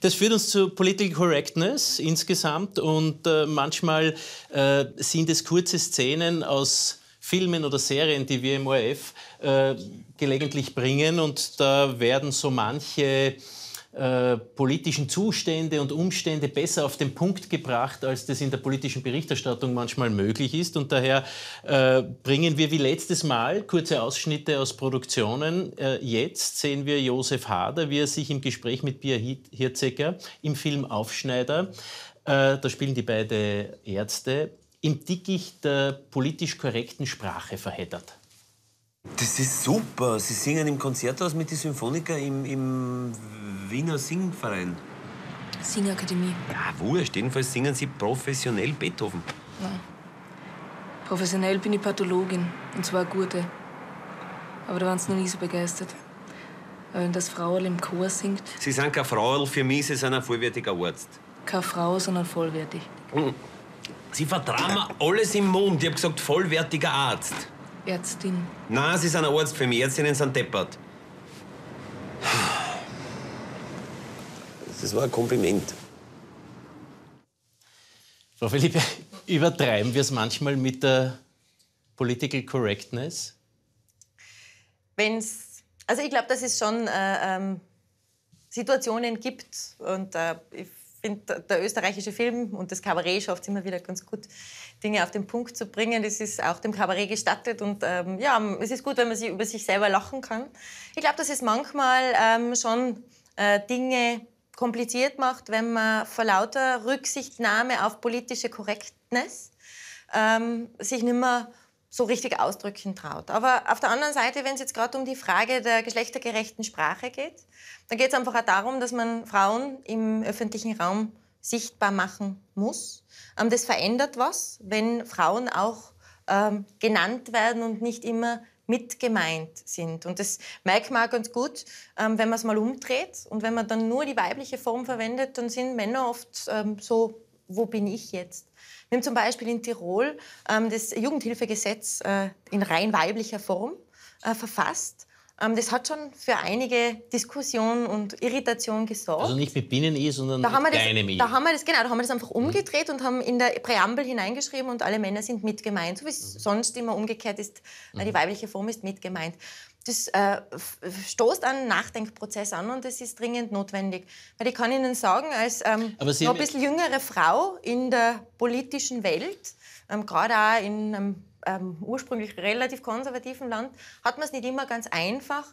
Das führt uns zu Political Correctness insgesamt und äh, manchmal äh, sind es kurze Szenen aus Filmen oder Serien, die wir im ORF äh, gelegentlich bringen und da werden so manche äh, politischen Zustände und Umstände besser auf den Punkt gebracht, als das in der politischen Berichterstattung manchmal möglich ist. Und daher äh, bringen wir wie letztes Mal kurze Ausschnitte aus Produktionen. Äh, jetzt sehen wir Josef Hader, wie er sich im Gespräch mit Pia Hirzecker im Film Aufschneider, äh, da spielen die beiden Ärzte, im Dickicht der politisch korrekten Sprache verheddert. Das ist super. Sie singen im Konzerthaus mit den Symphoniker im, im Wiener Singverein. Singakademie. Ja, wurscht. Jedenfalls singen Sie professionell Beethoven. Nein. Professionell bin ich Pathologin. Und zwar eine gute. Aber da waren sie noch nie so begeistert. Aber wenn das Frauerl im Chor singt. Sie sind kein Frauerl, für mich Sie sind ein vollwertiger Arzt. Keine Frau, sondern vollwertig. Mhm. Sie vertrauen mir alles im Mund. Ich habe gesagt, vollwertiger Arzt. Ärztin. Na, sie ist eine Arztfirma. für mich. Ärztinnen sind deppert. Das war ein Kompliment. Frau Felipe, übertreiben wir es manchmal mit der Political Correctness? Wenn's, also ich glaube, dass es schon äh, ähm, Situationen gibt und äh, ich finde, der österreichische Film und das Kabarett schafft es immer wieder ganz gut, Dinge auf den Punkt zu bringen. Das ist auch dem Kabarett gestattet und ähm, ja, es ist gut, wenn man sich über sich selber lachen kann. Ich glaube, dass es manchmal ähm, schon äh, Dinge kompliziert macht, wenn man vor lauter Rücksichtnahme auf politische Korrektness ähm, sich nicht mehr so richtig ausdrücken traut. Aber auf der anderen Seite, wenn es jetzt gerade um die Frage der geschlechtergerechten Sprache geht, dann geht es einfach auch darum, dass man Frauen im öffentlichen Raum sichtbar machen muss. Ähm, das verändert was, wenn Frauen auch ähm, genannt werden und nicht immer mit gemeint sind. Und das merkt man auch ganz gut, ähm, wenn man es mal umdreht und wenn man dann nur die weibliche Form verwendet, dann sind Männer oft so, wo bin ich jetzt? Nimm zum Beispiel in Tirol das Jugendhilfegesetz äh, in rein weiblicher Form äh, verfasst. Ähm, das hat schon für einige Diskussion und Irritation gesorgt. Also nicht mit Binnen-I, eh, sondern da mit deinem das, eh. Da haben wir das, genau, da haben wir das einfach mhm. umgedreht mhm. und haben in der Präambel hineingeschrieben und alle Männer sind mit gemeint, so wie es mhm. sonst immer umgekehrt ist, äh, mhm. die weibliche Form ist mit gemeint. Das äh, stoßt einen Nachdenkprozess an und das ist dringend notwendig. Weil ich kann Ihnen sagen, als ähm, noch ein bisschen jüngere Frau in der politischen Welt, ähm, gerade auch in einem ähm, ursprünglich relativ konservativen Land hat man es nicht immer ganz einfach,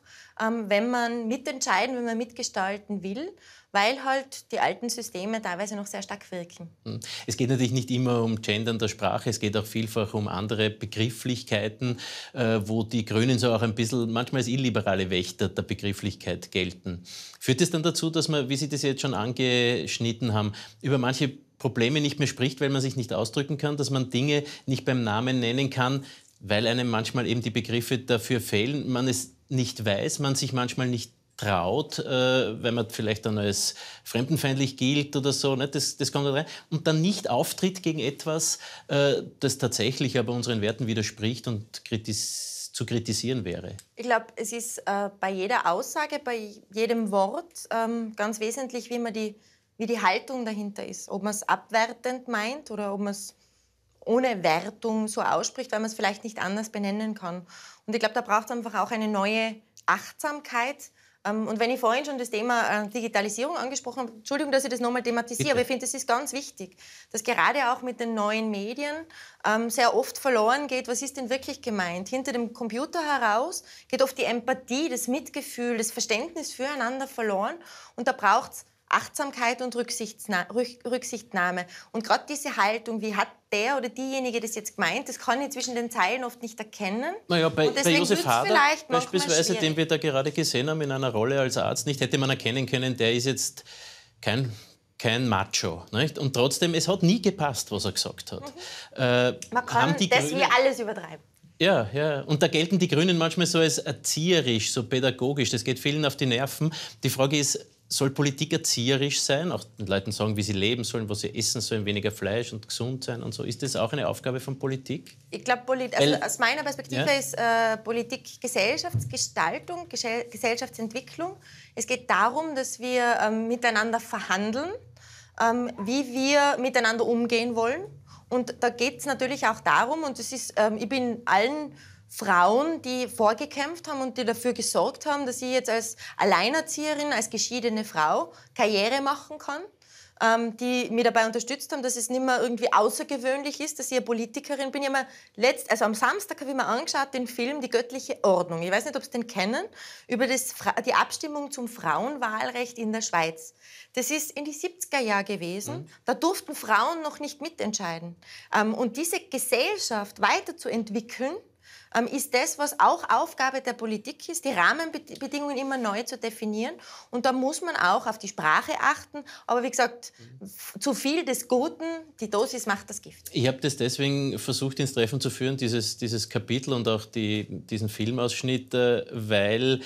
ähm, wenn man mitentscheiden, wenn man mitgestalten will, weil halt die alten Systeme teilweise noch sehr stark wirken. Hm. Es geht natürlich nicht immer um Gendern der Sprache, es geht auch vielfach um andere Begrifflichkeiten, äh, wo die Grünen so auch ein bisschen manchmal als illiberale Wächter der Begrifflichkeit gelten. Führt es dann dazu, dass man, wie Sie das jetzt schon angeschnitten haben, über manche Probleme nicht mehr spricht, weil man sich nicht ausdrücken kann, dass man Dinge nicht beim Namen nennen kann, weil einem manchmal eben die Begriffe dafür fehlen, man es nicht weiß, man sich manchmal nicht traut, äh, wenn man vielleicht dann als fremdenfeindlich gilt oder so, ne? das, das kommt da rein. Und dann nicht auftritt gegen etwas, äh, das tatsächlich aber unseren Werten widerspricht und kritis zu kritisieren wäre. Ich glaube, es ist äh, bei jeder Aussage, bei jedem Wort ähm, ganz wesentlich, wie man die wie die Haltung dahinter ist. Ob man es abwertend meint oder ob man es ohne Wertung so ausspricht, weil man es vielleicht nicht anders benennen kann. Und ich glaube, da braucht es einfach auch eine neue Achtsamkeit. Ähm, und wenn ich vorhin schon das Thema äh, Digitalisierung angesprochen habe, Entschuldigung, dass ich das nochmal thematisiere, Bitte. aber ich finde, das ist ganz wichtig, dass gerade auch mit den neuen Medien ähm, sehr oft verloren geht, was ist denn wirklich gemeint. Hinter dem Computer heraus geht oft die Empathie, das Mitgefühl, das Verständnis füreinander verloren. Und da braucht es Achtsamkeit und Rücksichtnahme. Und gerade diese Haltung, wie hat der oder diejenige das jetzt gemeint, das kann ich zwischen den Zeilen oft nicht erkennen. Naja, bei, bei Josef Hader beispielsweise, den wir da gerade gesehen haben in einer Rolle als Arzt, nicht hätte man erkennen können, der ist jetzt kein kein Macho. Nicht? Und trotzdem, es hat nie gepasst, was er gesagt hat. Mhm. Äh, Man kann das Grünen, wie alles übertreiben. Ja, ja. Und da gelten die Grünen manchmal so als erzieherisch, so pädagogisch. Das geht vielen auf die Nerven. Die Frage ist, soll Politik erzieherisch sein, auch den Leuten sagen, wie sie leben sollen, was sie essen sollen, weniger Fleisch und gesund sein und so. Ist das auch eine Aufgabe von Politik? Ich glaube, Poli also aus meiner Perspektive ja? ist äh, Politik Gesellschaftsgestaltung, Gesellschaftsentwicklung. Es geht darum, dass wir ähm, miteinander verhandeln, ähm, wie wir miteinander umgehen wollen. Und da geht es natürlich auch darum, und das ist, ähm, ich bin allen Frauen, die vorgekämpft haben und die dafür gesorgt haben, dass ich jetzt als Alleinerzieherin, als geschiedene Frau Karriere machen kann ähm, die mir dabei unterstützt haben, dass es nicht mehr irgendwie außergewöhnlich ist, dass ich eine Politikerin bin. Ich habe letzt, also am Samstag habe ich mir angeschaut den Film Die göttliche Ordnung. Ich weiß nicht, ob Sie den kennen, über das, die Abstimmung zum Frauenwahlrecht in der Schweiz. Das ist in die 70er Jahre gewesen. Mhm. Da durften Frauen noch nicht mitentscheiden. Ähm, und diese Gesellschaft weiterzuentwickeln, ähm, ist das, was auch Aufgabe der Politik ist, die Rahmenbedingungen immer neu zu definieren. Und da muss man auch auf die Sprache achten. Aber wie gesagt, zu viel des Guten, die Dosis macht das Gift. Ich habe das deswegen versucht ins Treffen zu führen, dieses, dieses Kapitel und auch die, diesen Filmausschnitt, äh, weil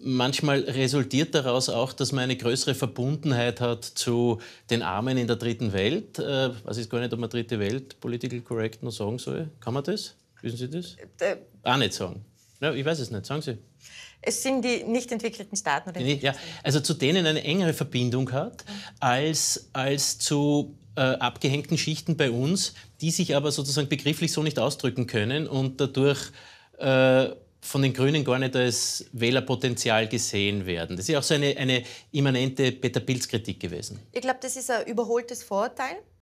manchmal resultiert daraus auch, dass man eine größere Verbundenheit hat zu den Armen in der dritten Welt. Äh, was ist gar nicht, ob man dritte Welt political correct noch sagen soll? Kann man das? Wissen Sie das? Äh, da, Auch nicht sagen. Ja, ich weiß es nicht. Sagen Sie. Es sind die nicht entwickelten Staaten. Oder nicht, ja, also zu denen eine engere Verbindung hat als, als zu äh, abgehängten Schichten bei uns, die sich aber sozusagen begrifflich so nicht ausdrücken können und dadurch äh, von den Grünen gar nicht als Wählerpotenzial gesehen werden. Das ist auch so eine, eine immanente Peter-Pilz-Kritik gewesen. Ich glaube, das ist ein überholtes Vorurteil.